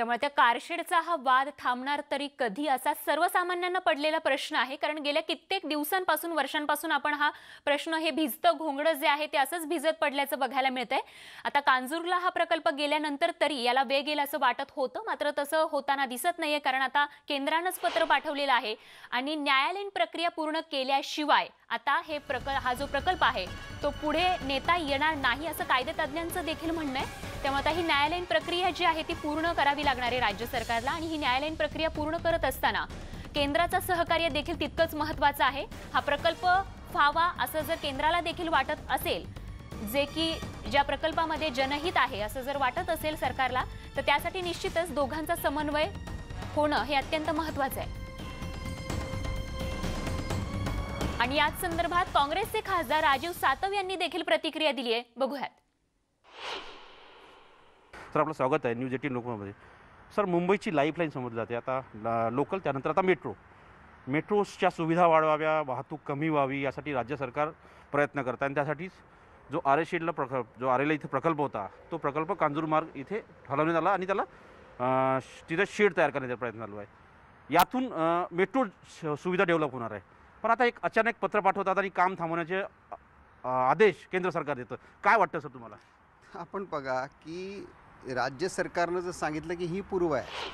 त्यामुळे त्या कारशेडचा हा वाद थांबणार तरी कधी असा सर्वसामान्यांना पडलेला प्रश्न आहे कारण गेल्या कित्येक दिवसांपासून वर्षांपासून आपण हा प्रश्न हे भिजतं घोंगडं जे आहे ते असंच भिजत पडल्याचं बघायला मिळत आहे आता कांजूरला हा प्रकल्प गेल्यानंतर तरी याला वेग येईल असं वाटत होतं मात्र तसं होताना दिसत नाहीये कारण आता केंद्रानंच पत्र पाठवलेलं आहे आणि न्यायालयीन प्रक्रिया पूर्ण केल्याशिवाय आता हे प्रकल्प हा जो प्रकल्प आहे तो पुढे नेता येणार नाही असं कायदेतज्ञांचं देखील म्हणणं आहे त्यामुळे आता ही न्यायालयीन प्रक्रिया जी आहे ती पूर्ण करावी लागणार आहे राज्य सरकारला आणि ही न्यायालयीन प्रक्रिया पूर्ण करत असताना केंद्राचं सहकार्य देखील तितकंच महत्त्वाचं आहे हा प्रकल्प व्हावा असं जर केंद्राला देखील वाटत असेल जे की ज्या प्रकल्पामध्ये जनहित आहे असं जर वाटत असेल सरकारला तर त्यासाठी निश्चितच दोघांचा समन्वय होणं हे अत्यंत महत्त्वाचं आहे आणि याच संदर्भात काँग्रेसचे खासदार राजीव सातव यांनी देखील प्रतिक्रिया दिली आहे बघूयात सर आपलं स्वागत आहे न्यूज एटीन लोकमध्ये सर मुंबईची लाईफलाईन समजली जाते आता लोकल त्यानंतर आता मेट्रो मेट्रोच्या सुविधा वाढवाव्या वाहतूक कमी व्हावी यासाठी राज्य सरकार प्रयत्न आहे आणि त्यासाठीच जो आरे शेडला प्रकल्प जो आरेला इथे प्रकल्प होता तो प्रकल्प कांजूरमार्ग इथे ठरवण्यात आला आणि त्याला तिथं शेड तयार करण्याचा प्रयत्न चालू आहे यातून मेट्रो सुविधा डेव्हलप होणार आहे पण आता एक अचानक पत्र पाठवतात आणि काम थांबवण्याचे आदेश केंद्र सरकार देतं काय वाटतं सर तुम्हाला आपण बघा की राज्य सरकारनं जर सांगितलं की ही पूर्व आहे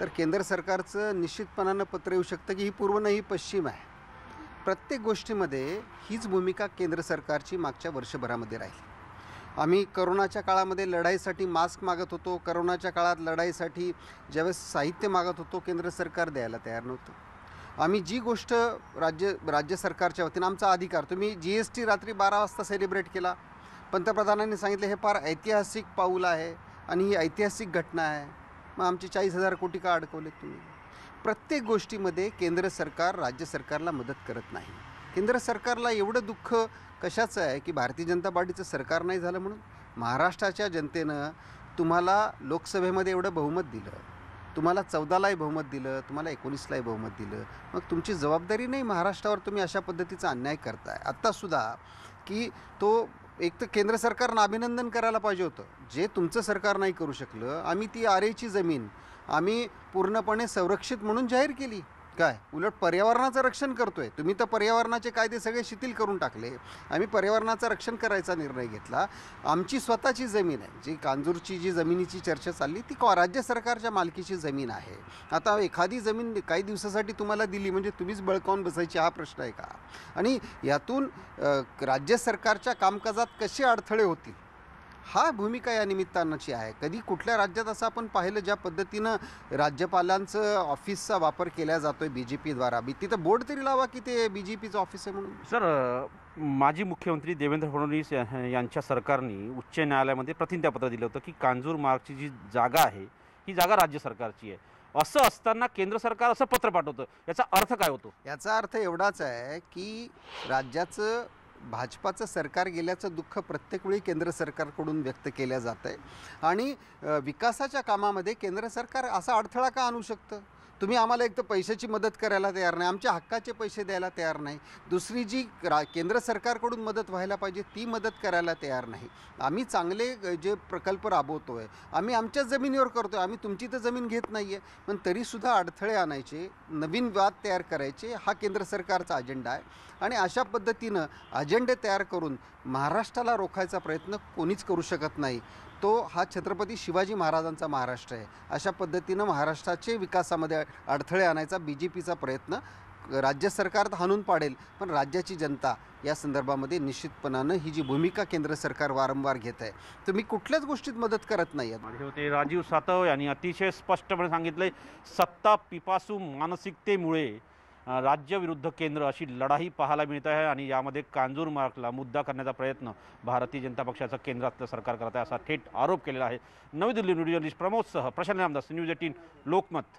तर केंद्र सरकारचं निश्चितपणानं पत्र येऊ शकतं की ही पूर्व नाही ही पश्चिम आहे प्रत्येक गोष्टीमध्ये हीच भूमिका केंद्र सरकारची मागच्या वर्षभरामध्ये राहिली आम्ही करोनाच्या काळामध्ये लढाईसाठी मास्क मागत होतो करोनाच्या काळात लढाईसाठी ज्यावेळेस साहित्य मागत होतो केंद्र सरकार द्यायला तयार नव्हतं आम्ही जी गोष्ट राज्य राज्य सरकारच्या वतीनं आमचा अधिकार तुम्ही जी एस टी रात्री बारा वाजता सेलिब्रेट केला पंतप्रधानांनी सांगितलं हे फार ऐतिहासिक पाऊल आहे आणि ही ऐतिहासिक घटना आहे मग आमचे चाळीस हजार कोटी का अडकवले तुम्ही प्रत्येक गोष्टीमध्ये केंद्र सरकार राज्य सरकारला मदत करत नाही केंद्र सरकारला एवढं दुःख कशाचं आहे की भारतीय जनता पार्टीचं सरकार नाही झालं म्हणून महाराष्ट्राच्या जनतेनं तुम्हाला लोकसभेमध्ये एवढं बहुमत दिलं तुम्हाला चौदालाही बहुमत दिलं तुम्हाला एकोणीसलाही बहुमत दिलं मग तुमची जबाबदारी नाही महाराष्ट्रावर तुम्ही अशा पद्धतीचा अन्याय करताय आत्तासुद्धा की तो एक तर केंद्र सरकारनं अभिनंदन करायला पाहिजे होतं जे तुमचं सरकार नाही करू शकलं आम्ही ती आरेची जमीन आम्ही पूर्णपणे संरक्षित म्हणून जाहीर केली काय उलट पर्यावरणाचं रक्षण करतोय तुम्ही तर पर्यावरणाचे कायदे सगळे शिथिल करून टाकले आम्ही पर्यावरणाचं रक्षण करायचा निर्णय घेतला आमची स्वतःची जमीन आहे जी कांजूरची जी जमिनीची चर्चा चालली ती राज्य सरकारच्या मालकीची जमीन आहे आता एखादी जमीन काही दिवसासाठी तुम्हाला दिली म्हणजे तुम्हीच बळकावून बसायची हा प्रश्न आहे का आणि यातून राज्य सरकारच्या कामकाजात कसे अडथळे होतील हा भूमिका या निमित्तानाची आहे कधी कुठल्या राज्यात असं आपण पाहिलं ज्या पद्धतीनं राज्यपालांचं ऑफिसचा वापर केला जातो आहे बी जे पीद्वारा बी तिथं बोर्ड तरी लावा की ते बी जे पीचं ऑफिस आहे म्हणून सर माजी मुख्यमंत्री देवेंद्र फडणवीस यांच्या सरकारने उच्च न्यायालयामध्ये प्रतिज्ञापत्र दिलं होतं की कांजूर मार्गची जी जागा आहे ही जागा राज्य सरकारची आहे असं असताना केंद्र सरकार असं पत्र पाठवतं याचा अर्थ काय होतो याचा अर्थ एवढाच आहे की राज्याचं भाजपाचं सरकार गेल्याचं दुःख प्रत्येक वेळी केंद्र सरकारकडून व्यक्त केलं जात आहे आणि विकासाच्या कामामध्ये केंद्र सरकार असा अडथळा का आणू शकतं तुम्ही आम्हाला एक तर पैशाची मदत करायला तयार नाही आमच्या हक्काचे पैसे द्यायला तयार नाही दुसरी जी रा केंद्र सरकारकडून मदत व्हायला पाहिजे ती मदत करायला तयार नाही आम्ही चांगले जे प्रकल्प राबवतो आहे आम्ही आमच्या जमिनीवर करतो आहे आम्ही तुमची तर जमीन घेत नाही आहे पण तरीसुद्धा अडथळे आणायचे नवीन वाद तयार करायचे हा केंद्र सरकारचा अजेंडा आहे आणि अशा पद्धतीनं अजेंडे तयार करून महाराष्ट्राला रोखायचा प्रयत्न कोणीच करू शकत नाही तो हा छत्रपती शिवाजी महाराजांचा महाराष्ट्र आहे अशा पद्धतीनं महाराष्ट्राचे विकासामध्ये अडथळे आणायचा बी जे पीचा प्रयत्न राज्य सरकार हाणून पाडेल पण राज्याची जनता या संदर्भामध्ये निश्चितपणानं ही जी भूमिका केंद्र सरकार वारंवार घेत आहे तुम्ही कुठल्याच गोष्टीत मदत करत नाही होते राजीव सातव यांनी अतिशय स्पष्टपणे सांगितले सत्ता पिपासू मानसिकतेमुळे राज्य विरुद्ध केंद्र अशी लढाई पाहायला मिळत आहे आणि यामध्ये कांजूर मार्कला मुद्दा करण्याचा प्रयत्न भारतीय जनता पक्षाचं केंद्रातलं सरकार करत आहे असा थेट आरोप केलेला आहे नवी दिल्ली न्यूज जर्नलिस्ट प्रमोदसह प्रशांत रामदास न्यूज एटीन लोकमत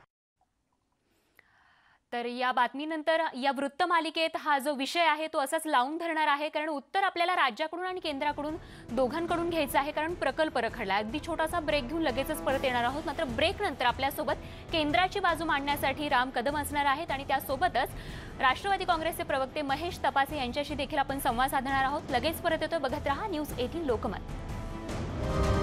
तर या बातमीनंतर या वृत्तमालिकेत हा जो विषय आहे तो असाच लावून धरणार आहे कारण उत्तर आपल्याला राज्याकडून आणि केंद्राकडून दोघांकडून घ्यायचं आहे कारण प्रकल्प रखडला अगदी छोटासा ब्रेक घेऊन लगेचच परत येणार आहोत मात्र ब्रेकनंतर आपल्यासोबत केंद्राची बाजू मांडण्यासाठी राम कदम असणार आहेत आणि त्यासोबतच राष्ट्रवादी काँग्रेसचे प्रवक्ते महेश तपासे यांच्याशी देखील आपण संवाद साधणार आहोत लगेच परत येतो बघत राहा न्यूज एटीन लोकमत